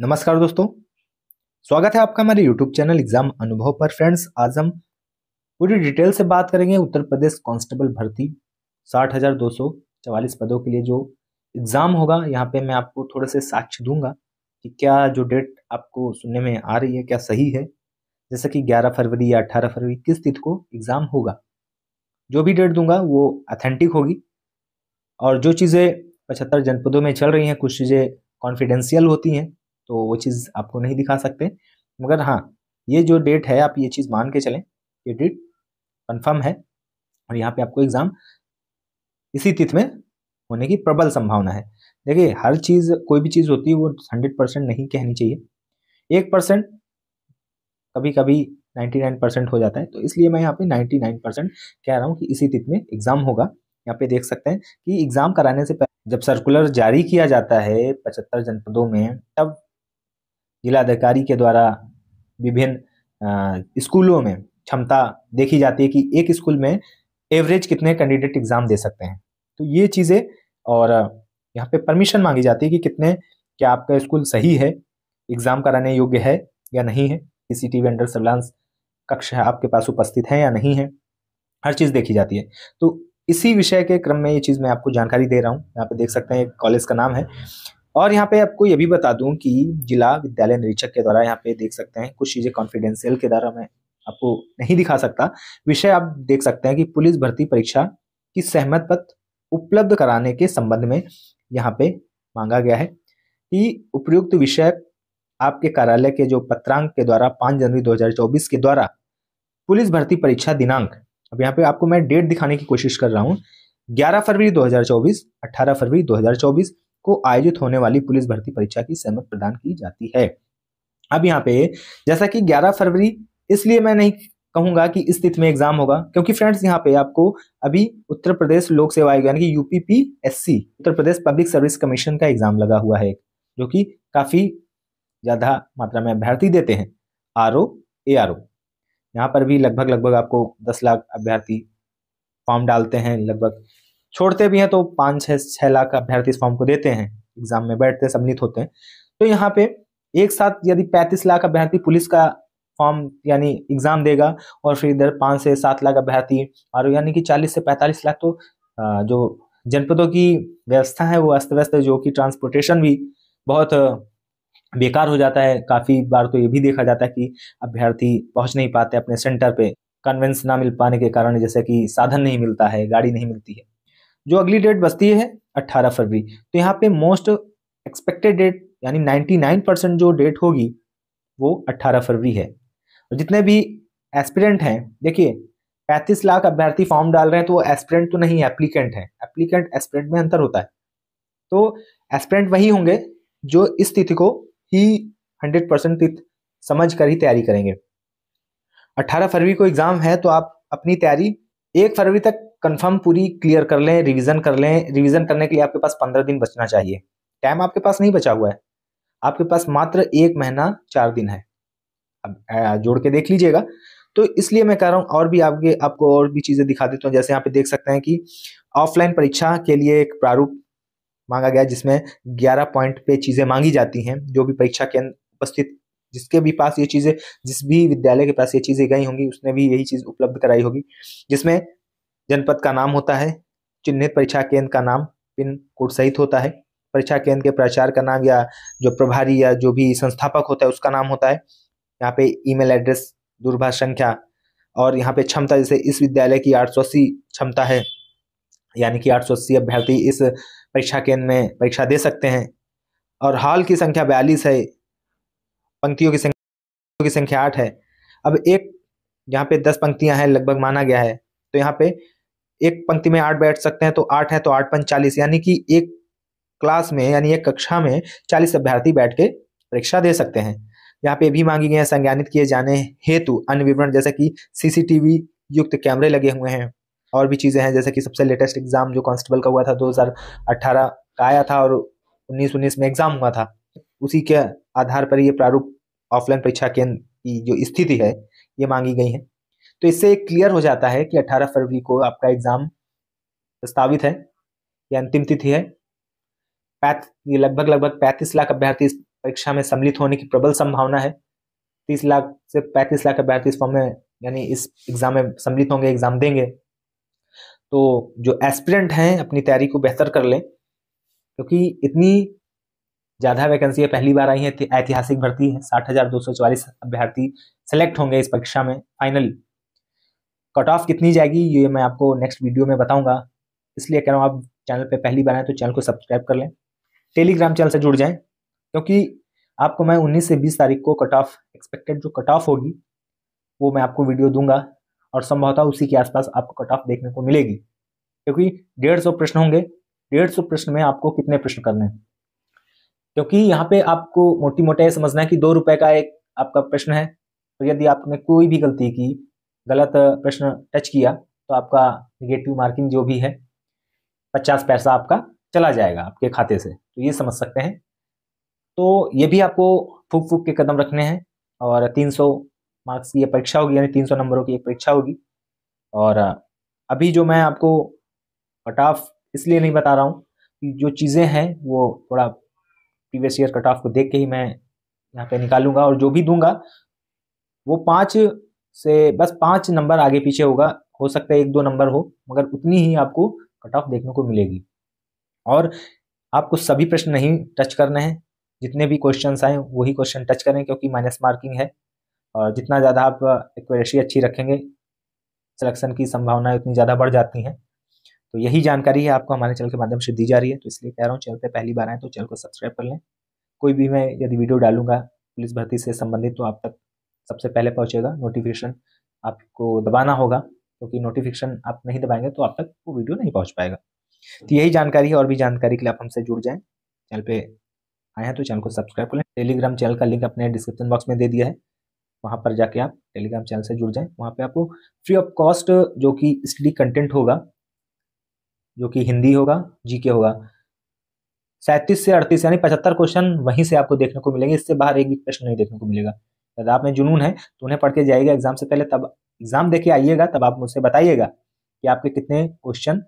नमस्कार दोस्तों स्वागत है आपका हमारे यूट्यूब चैनल एग्जाम अनुभव पर फ्रेंड्स आज हम पूरी डिटेल से बात करेंगे उत्तर प्रदेश कांस्टेबल भर्ती साठ हजार दो सौ चवालीस पदों के लिए जो एग्ज़ाम होगा यहाँ पे मैं आपको थोड़े से साक्ष्य दूंगा कि क्या जो डेट आपको सुनने में आ रही है क्या सही है जैसे कि ग्यारह फरवरी या अठारह फरवरी किस तिथि को एग्ज़ाम होगा जो भी डेट दूंगा वो अथेंटिक होगी और जो चीज़ें पचहत्तर जनपदों में चल रही हैं कुछ चीज़ें कॉन्फिडेंशियल होती हैं तो वो चीज़ आपको नहीं दिखा सकते मगर हाँ ये जो डेट है आप ये चीज़ मान के चलें ये डेट कन्फर्म है और यहाँ पे आपको एग्ज़ाम इसी तिथि में होने की प्रबल संभावना है देखिए हर चीज़ कोई भी चीज़ होती है वो हंड्रेड परसेंट नहीं कहनी चाहिए एक परसेंट कभी कभी नाइन्टी नाइन परसेंट हो जाता है तो इसलिए मैं यहाँ पे नाइन्टी नाइन परसेंट कह रहा हूँ कि इसी तिथ में एग्ज़ाम होगा यहाँ पे देख सकते हैं कि एग्ज़ाम कराने से पहले जब सर्कुलर जारी किया जाता है पचहत्तर जनपदों में तब जिलाधिकारी के द्वारा विभिन्न स्कूलों में क्षमता देखी जाती है कि एक स्कूल में एवरेज कितने कैंडिडेट एग्ज़ाम दे सकते हैं तो ये चीज़ें और यहाँ पे परमिशन मांगी जाती है कि कितने क्या आपका स्कूल सही है एग्ज़ाम कराने योग्य है या नहीं है सी टी अंडर सर्विलांस कक्ष आपके पास उपस्थित है या नहीं है हर चीज़ देखी जाती है तो इसी विषय के क्रम में ये चीज़ मैं आपको जानकारी दे रहा हूँ यहाँ पे देख सकते हैं कॉलेज का नाम है और यहाँ पे आपको ये भी बता दूं कि जिला विद्यालय निरीक्षक के द्वारा यहाँ पे देख सकते हैं कुछ चीजें कॉन्फिडेंशियल के द्वारा मैं आपको नहीं दिखा सकता विषय आप देख सकते हैं कि पुलिस भर्ती परीक्षा की सहमत पत्र उपलब्ध कराने के संबंध में यहाँ पे मांगा गया है कि उपयुक्त विषय आपके कार्यालय के जो पत्रांक के द्वारा पाँच जनवरी दो के द्वारा पुलिस भर्ती परीक्षा दिनांक अब यहाँ पे आपको मैं डेट दिखाने की कोशिश कर रहा हूँ 11 फरवरी 2024, 18 फरवरी 2024, को आयोजित होने वाली पुलिस भर्ती परीक्षा की सहमत प्रदान की जाती है अब यहाँ पे जैसा कि 11 फरवरी इसलिए मैं नहीं कहूंगा कि इस तिथि में एग्जाम होगा क्योंकि फ्रेंड्स यहाँ पे आपको अभी उत्तर प्रदेश लोक सेवा आयोग यानी कि UPPSC Uttar Pradesh Public Service Commission का एग्जाम लगा हुआ है जो कि काफी ज्यादा मात्रा में अभ्यर्थी देते हैं R O A R O यहाँ पर भी लगभग लगभग आपको दस लाख अभ्यर्थी फॉर्म डालते हैं लगभग छोड़ते भी हैं तो पाँच छः छः लाख अभ्यर्थी इस फॉर्म को देते हैं एग्जाम में बैठते हैं सम्मिलित होते हैं तो यहाँ पे एक साथ यदि पैंतीस लाख अभ्यर्थी पुलिस का फॉर्म यानी एग्जाम देगा और फिर इधर पाँच से सात लाख अभ्यर्थी और यानी कि चालीस से पैंतालीस लाख तो जो जनपदों की व्यवस्था है वो अस्त व्यस्त है जो कि ट्रांसपोर्टेशन भी बहुत बेकार हो जाता है काफ़ी बार तो ये भी देखा जाता है कि अभ्यर्थी पहुंच नहीं पाते अपने सेंटर पे कन्वेंस ना मिल पाने के कारण जैसे कि साधन नहीं मिलता है गाड़ी नहीं मिलती है जो अगली डेट बचती है 18 फरवरी तो यहाँ पे मोस्ट एक्सपेक्टेड डेट यानी 99 परसेंट जो डेट होगी वो 18 फरवरी है और जितने भी एस्पिरेंट हैं देखिए 35 लाख अभ्यर्थी फॉर्म डाल रहे हैं तो वो एस्पिरेंट तो नहीं एप्लीकेंट है एप्लीकेंट एस्पिरेंट में अंतर होता है तो एस्पिरेंट वही होंगे जो इस तिथि को ही हंड्रेड परसेंट तिथि समझ कर ही तैयारी करेंगे अट्ठारह फरवरी को एग्ज़ाम है तो आप अपनी तैयारी एक फरवरी तक कंफर्म पूरी क्लियर कर लें रिवीजन कर लें रिवीजन करने के लिए आपके पास पंद्रह दिन बचना चाहिए टाइम आपके पास नहीं बचा हुआ है आपके पास मात्र एक महीना चार दिन है अब जोड़ के देख लीजिएगा तो इसलिए मैं कह रहा हूँ और भी आपके आपको और भी चीज़ें दिखा देता हूँ जैसे यहाँ पे देख सकते हैं कि ऑफलाइन परीक्षा के लिए एक प्रारूप मांगा गया जिसमें ग्यारह पॉइंट पे चीज़ें मांगी जाती हैं जो भी परीक्षा केंद्र उपस्थित जिसके भी पास ये चीज़ें जिस भी विद्यालय के पास ये चीज़ें गई होंगी उसने भी यही चीज़ उपलब्ध कराई होगी जिसमें जनपद का नाम होता है चिन्हित परीक्षा केंद्र का नाम पिन कोड सहित होता है परीक्षा केंद्र के प्राचार्य का नाम या जो प्रभारी या जो भी संस्थापक होता है उसका नाम होता है यहाँ पे ईमेल एड्रेस दूरभाष संख्या और यहाँ पे क्षमता जैसे इस विद्यालय की आठ क्षमता है यानी कि आठ अभ्यर्थी इस परीक्षा केंद्र में परीक्षा दे सकते हैं और हाल की संख्या बयालीस है पंक्तियों की संख्या की संख्या आठ है अब एक यहाँ पे दस पंक्तियाँ हैं लगभग माना गया है तो यहाँ पे एक पंक्ति में आठ बैठ सकते हैं तो आठ है तो आठ पंच चालीस यानी कि एक क्लास में यानी एक कक्षा में चालीस अभ्यर्थी बैठ के परीक्षा दे सकते हैं यहाँ पे भी मांगी गई है संज्ञानित किए जाने हेतु अन्य विवरण जैसे कि सीसीटीवी युक्त कैमरे लगे हुए हैं और भी चीज़ें हैं जैसे कि सबसे लेटेस्ट एग्जाम जो कांस्टेबल का हुआ था 2018 का आया था और उन्नीस उन्नीस में एग्जाम हुआ था उसी के आधार पर ये प्रारूप ऑफलाइन परीक्षा केंद्र की जो स्थिति है ये मांगी गई है तो इससे क्लियर हो जाता है कि 18 फरवरी को आपका एग्जाम प्रस्तावित है या अंतिम तिथि है ये लगभग लगभग पैंतीस लाख अभ्यर्थी इस परीक्षा में सम्मिलित होने की प्रबल संभावना है तीस लाख से पैंतीस लाख अभ्यर्थी इस फॉर्म में यानी इस एग्जाम में सम्मिलित होंगे एग्जाम देंगे तो जो एस्पिरेंट हैं अपनी तैयारी को बेहतर कर लें क्योंकि इतनी ज़्यादा वैकेंसी है पहली बार आई है ऐतिहासिक भर्ती है साठ हज़ार दो सौ अभ्यर्थी सेलेक्ट होंगे इस परीक्षा में फाइनली कट ऑफ कितनी जाएगी ये मैं आपको नेक्स्ट वीडियो में बताऊंगा इसलिए कह रहा हूँ आप चैनल पे पहली बार आए तो चैनल को सब्सक्राइब कर लें टेलीग्राम चैनल से जुड़ जाएं क्योंकि आपको मैं 19 से 20 तारीख को कट ऑफ एक्सपेक्टेड जो कट ऑफ होगी वो मैं आपको वीडियो दूंगा और संभवतः उसी के आसपास आपको कट ऑफ देखने को मिलेगी क्योंकि डेढ़ सौ प्रश्न होंगे डेढ़ सौ प्रश्न में आपको कितने प्रश्न करने हैं क्योंकि यहाँ पे आपको मोटी मोटा समझना है कि दो का एक आपका प्रश्न है तो यदि आपने कोई भी गलती की गलत प्रश्न टच किया तो आपका निगेटिव मार्किंग जो भी है पचास पैसा आपका चला जाएगा आपके खाते से तो ये समझ सकते हैं तो ये भी आपको फूक फूक के कदम रखने हैं और 300 मार्क्स की परीक्षा होगी यानी 300 नंबरों की एक परीक्षा होगी और अभी जो मैं आपको कट ऑफ इसलिए नहीं बता रहा हूँ कि जो चीज़ें हैं वो थोड़ा प्रीवियस ईयर कट ऑफ को देख के ही मैं यहाँ पे निकालूंगा और जो भी दूंगा वो पाँच से बस पाँच नंबर आगे पीछे होगा हो सकता है एक दो नंबर हो मगर उतनी ही आपको कट ऑफ देखने को मिलेगी और आपको सभी प्रश्न नहीं टच करने हैं जितने भी क्वेश्चन आए वही क्वेश्चन टच करें क्योंकि माइनस मार्किंग है और जितना ज़्यादा आप एक्यूरेसी अच्छी रखेंगे सिलेक्शन की संभावनाएं उतनी ज़्यादा बढ़ जाती हैं तो यही जानकारी है आपको हमारे चैनल के माध्यम से दी जा रही है तो इसलिए कह रहा हूँ चैनल पर पहली बार आए तो चैनल को सब्सक्राइब कर लें कोई भी मैं यदि वीडियो डालूंगा पुलिस भर्ती से संबंधित तो आप तक सबसे पहले पहुंचेगा नोटिफिकेशन आपको दबाना होगा क्योंकि तो नोटिफिकेशन आप नहीं दबाएंगे तो आप तक वो वीडियो नहीं पहुँच पाएगा तो यही जानकारी है और भी जानकारी के लिए आप हमसे जुड़ जाएं चैनल पे आए हैं तो चैनल को सब्सक्राइब कर लें टेलीग्राम चैनल का लिंक अपने डिस्क्रिप्शन बॉक्स में दे दिया है वहाँ पर जाके आप टेलीग्राम चैनल से जुड़ जाएँ वहाँ पर आपको फ्री ऑफ कॉस्ट जो कि स्टडी कंटेंट होगा जो कि हिंदी होगा जी होगा सैंतीस से अड़तीस यानी पचहत्तर क्वेश्चन वहीं से आपको देखने को मिलेंगे इससे बाहर एक भी प्रश्न नहीं देखने को मिलेगा अगर आप में जुनून है तो उन्हें पढ़ के जाइएगा एग्जाम से पहले तब एग्जाम देके आइएगा तब आप मुझसे बताइएगा कि आपके कितने क्वेश्चन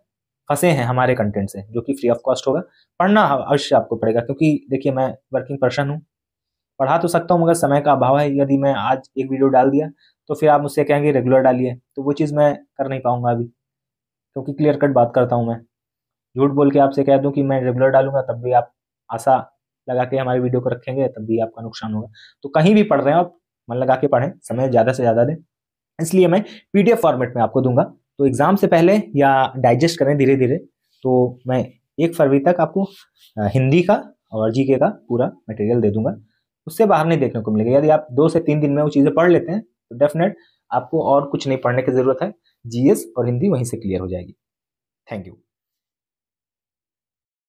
फंसे हैं हमारे कंटेंट से जो कि फ्री ऑफ कॉस्ट होगा पढ़ना अवश्य आपको पड़ेगा क्योंकि देखिए मैं वर्किंग पर्सन हूँ पढ़ा तो सकता हूँ मगर समय का अभाव है यदि मैं आज एक वीडियो डाल दिया तो फिर आप मुझसे कहेंगे रेगुलर डालिए तो वो चीज़ मैं कर नहीं पाऊँगा अभी क्योंकि क्लियर कट बात करता हूँ मैं झूठ बोल के आपसे कह दूँ कि मैं रेगुलर डालूंगा तब भी आप आशा लगा के हमारी वीडियो को रखेंगे तब भी आपका नुकसान होगा तो कहीं भी पढ़ रहे हैं आप मन लगा के पढ़ें समय ज़्यादा से ज़्यादा दें इसलिए मैं पी फॉर्मेट में आपको दूंगा तो एग्ज़ाम से पहले या डाइजेस्ट करें धीरे धीरे तो मैं एक फरवरी तक आपको हिंदी का और जीके का पूरा मटेरियल दे दूंगा उससे बाहर नहीं देखने को मिलेगा यदि आप दो से तीन दिन में वो चीज़ें पढ़ लेते हैं तो डेफिनेट आपको और कुछ नहीं पढ़ने की ज़रूरत है जीएस और हिंदी वहीं से क्लियर हो जाएगी थैंक यू